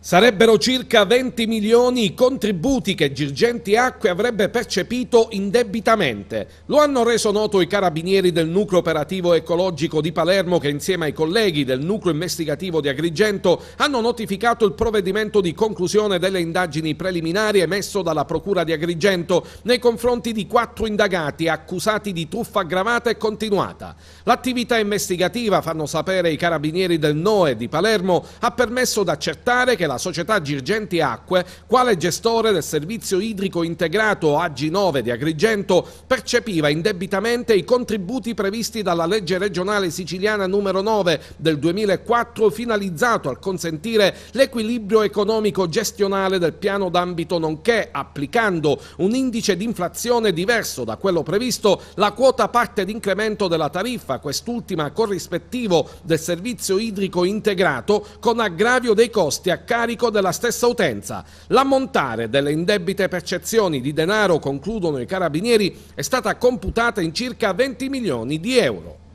Sarebbero circa 20 milioni i contributi che Girgenti Acque avrebbe percepito indebitamente. Lo hanno reso noto i carabinieri del nucleo operativo ecologico di Palermo che insieme ai colleghi del nucleo investigativo di Agrigento hanno notificato il provvedimento di conclusione delle indagini preliminari emesso dalla Procura di Agrigento nei confronti di quattro indagati accusati di truffa aggravata e continuata. L'attività investigativa, fanno sapere i carabinieri del NOE di Palermo, ha permesso d'accertare che la società Girgenti Acque, quale gestore del servizio idrico integrato AG9 di Agrigento, percepiva indebitamente i contributi previsti dalla legge regionale siciliana numero 9 del 2004 finalizzato al consentire l'equilibrio economico gestionale del piano d'ambito nonché applicando un indice di inflazione diverso da quello previsto la quota parte d'incremento della tariffa, quest'ultima corrispettivo del servizio idrico integrato con aggravio dei costi a causa carico della stessa utenza. L'ammontare delle indebite percezioni di denaro, concludono i carabinieri, è stata computata in circa 20 milioni di euro.